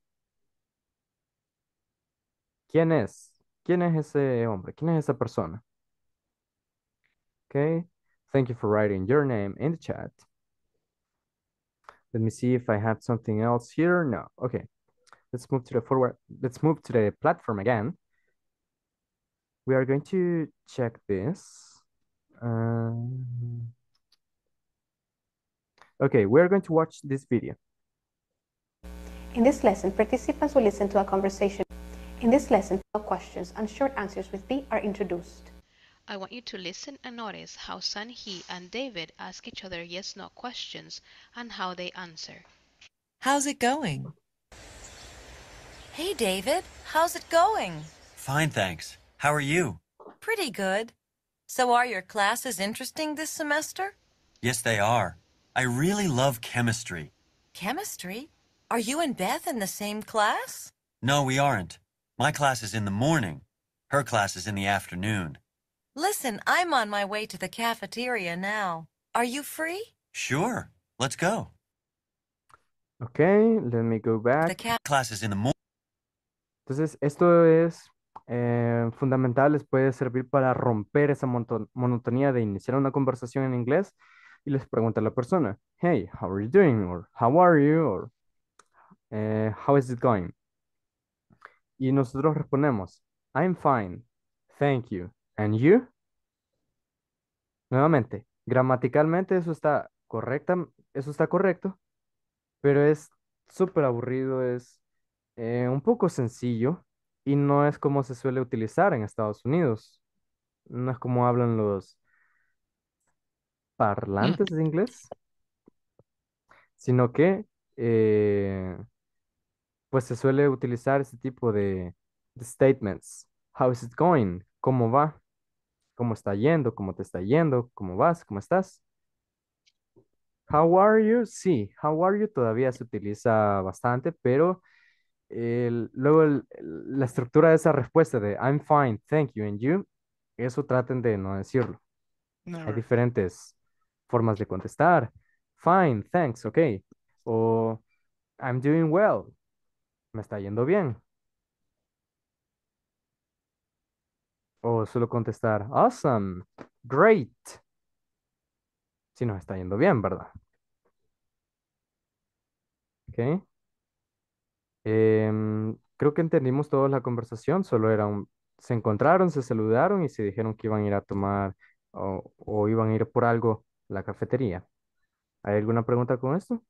¿Quién es? ¿Quién es ese hombre? ¿Quién es esa persona? Okay, thank you for writing your name in the chat. Let me see if I have something else here. No, okay. Let's move to the forward. Let's move to the platform again. We are going to check this. Um, okay, we're going to watch this video. In this lesson, participants will listen to a conversation. In this lesson, questions and short answers with B are introduced. I want you to listen and notice how Sun He and David ask each other yes no questions and how they answer. How's it going? Hey, David. How's it going? Fine, thanks. How are you? Pretty good. So, are your classes interesting this semester? Yes, they are. I really love chemistry. Chemistry? Are you and Beth in the same class? No, we aren't. My class is in the morning. Her class is in the afternoon. Listen, I'm on my way to the cafeteria now. Are you free? Sure. Let's go. Okay, let me go back. The class is in the morning. Entonces, esto es eh, fundamental, les puede servir para romper esa monotonía de iniciar una conversación en inglés y les pregunta a la persona, hey, how are you doing? Or how are you? Or Eh, how is it going? Y nosotros respondemos, I'm fine, thank you, and you? Nuevamente, gramaticalmente eso está correcta, eso está correcto, pero es súper aburrido, es eh, un poco sencillo y no es como se suele utilizar en Estados Unidos. No es como hablan los parlantes de inglés, sino que eh, pues se suele utilizar este tipo de, statements. How is it going? ¿Cómo va? ¿Cómo está yendo? ¿Cómo te está yendo? ¿Cómo vas? ¿Cómo estás? How are you? Sí, how are you todavía se utiliza bastante, pero el, luego la estructura de esa respuesta de I'm fine, thank you, and you, eso traten de no decirlo. Hay diferentes formas de contestar. Fine, thanks, ok. O I'm doing well, me está yendo bien. O solo contestar, awesome, great. Si nos está yendo bien, ¿verdad? Ok. Em, creo que entendimos toda la conversación, solo era un, se encontraron, se saludaron y se dijeron que iban a ir a tomar o, o iban a ir por algo a la cafetería. ¿Hay alguna pregunta con esto?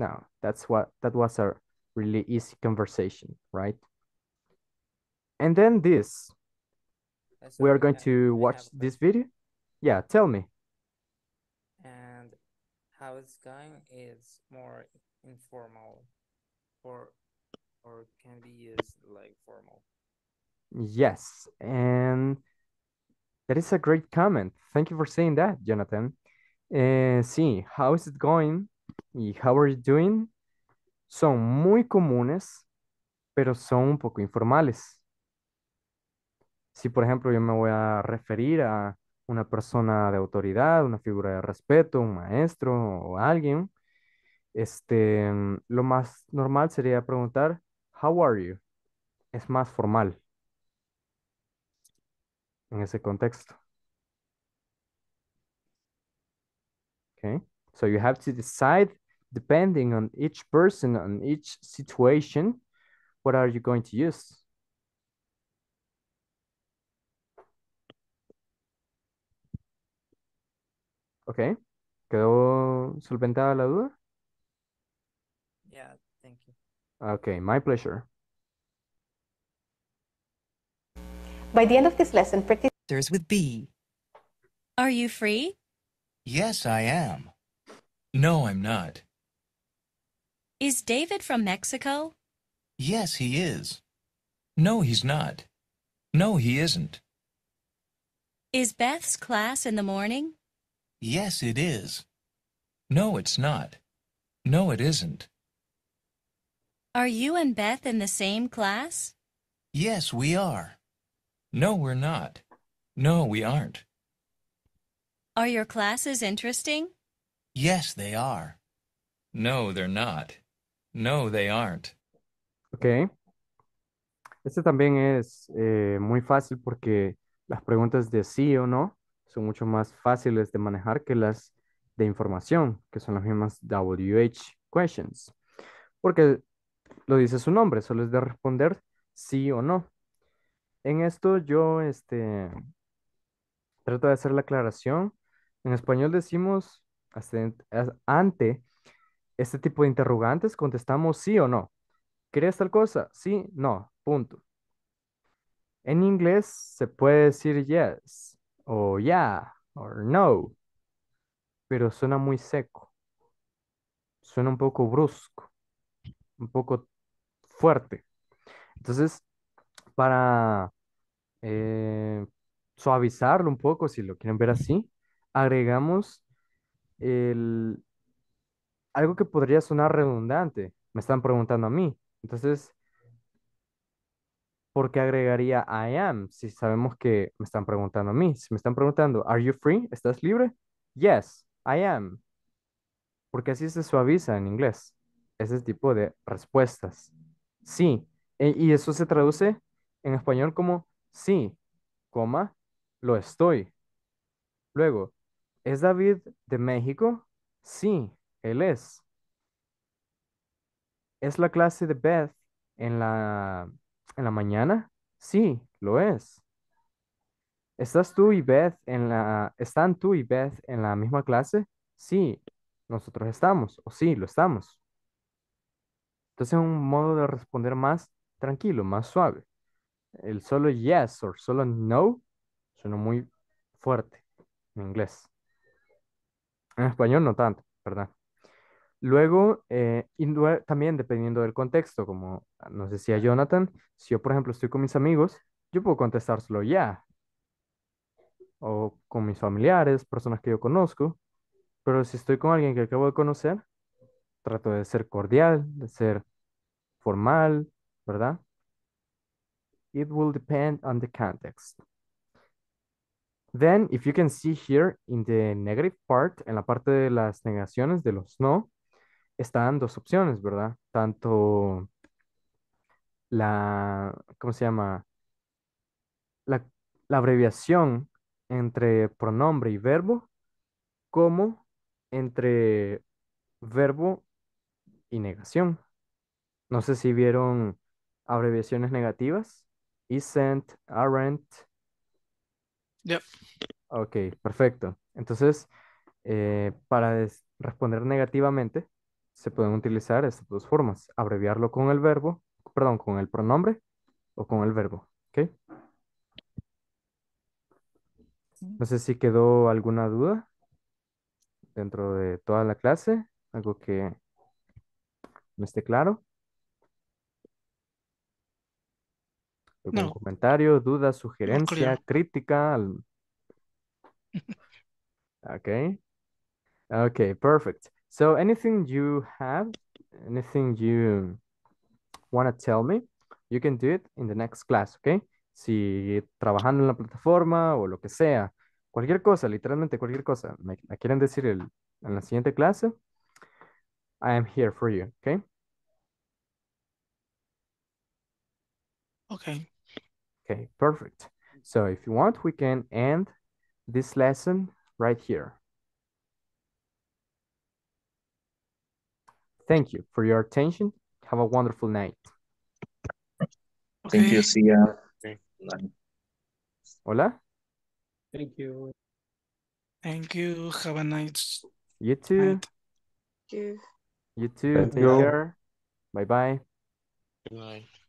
No, that's what that was a really easy conversation, right? And then this. We are going to watch this video. Yeah, tell me. And how it's going is more informal or or can be used like formal. Yes, and that is a great comment. Thank you for saying that, Jonathan. Uh, eh, see, how is it going? y How are you doing son muy comunes, pero son un poco informales. Si, por ejemplo, yo me voy a referir a una persona de autoridad, una figura de respeto, un maestro o alguien, este, lo más normal sería preguntar, How are you? Es más formal en ese contexto. Okay. So you have to decide, depending on each person, on each situation, what are you going to use? Ok, ¿quedó solventada la duda? Yeah, thank you. Okay, my pleasure. By the end of this lesson, practice with B. Are you free? Yes, I am. No, I'm not. Is David from Mexico? Yes, he is. No, he's not. No, he isn't. Is Beth's class in the morning? Yes, it is. No, it's not. No, it isn't. Are you and Beth in the same class? Yes, we are. No, we're not. No, we aren't. Are your classes interesting? Yes, they are. No, they're not. No, they aren't. Ok. Este también es eh, muy fácil porque las preguntas de sí o no son mucho más fáciles de manejar que las de información, que son las mismas WH questions. Porque lo dice su nombre, solo es de responder sí o no. En esto yo este, trato de hacer la aclaración. En español decimos ante este tipo de interrogantes contestamos sí o no. ¿Quieres tal cosa? Sí, no, punto. En inglés se puede decir yes o yeah o no, pero suena muy seco, suena un poco brusco, un poco fuerte. Entonces, para eh, suavizarlo un poco, si lo quieren ver así, agregamos el, algo que podría sonar redundante. Me están preguntando a mí. Entonces, ¿por qué agregaría I am si sabemos que me están preguntando a mí? Si me están preguntando, ¿Are you free? ¿Estás libre? Yes, I am. Porque así se suaviza en inglés ese tipo de respuestas. Sí. E, y eso se traduce en español como sí, coma, lo estoy. Luego, ¿Es David de México? Sí, él es. ¿Es la clase de Beth en la, en la mañana? Sí, lo es. ¿Estás tú y Beth en la, están tú y Beth en la misma clase? Sí, nosotros estamos, o sí, lo estamos. Entonces es un modo de responder más tranquilo, más suave. El solo yes o solo no suena muy fuerte en inglés. En español no tanto, ¿verdad? Luego, eh, también dependiendo del contexto, como ah, nos decía Jonathan, si yo, por ejemplo, estoy con mis amigos, yo puedo contestárselo ya. O con mis familiares, personas que yo conozco. Pero si estoy con alguien que acabo de conocer, trato de ser cordial, de ser formal, ¿verdad? It will depend on the context. Then, if you can see here in the negative part, en la parte de las negaciones de los no, están dos opciones, ¿verdad? Tanto la, ¿cómo se llama? La, la abreviación entre pronombre y verbo, como entre verbo y negación. No sé si vieron abreviaciones negativas. Isn't, aren't, Ok, perfecto. Entonces, eh, para responder negativamente, se pueden utilizar estas dos formas, abreviarlo con el verbo, perdón, con el pronombre o con el verbo, ¿ok? No sé si quedó alguna duda dentro de toda la clase, algo que no esté claro. no. comentario, duda, sugerencia, crítica. okay. Okay, perfect. So anything you have, anything you want to tell me, you can do it in the next class, okay? Si trabajando en la plataforma o lo que sea, cualquier cosa, literalmente cualquier cosa, me, quieren decir en la siguiente clase, I am here for you, okay? Okay. Okay, perfect. So if you want, we can end this lesson right here. Thank you for your attention. Have a wonderful night. Okay. Thank you. See ya. Okay. Hola. Thank you. Thank you. Have a nice. You too. Night. You. you too. Thank Take you. care. Bye bye. Good night.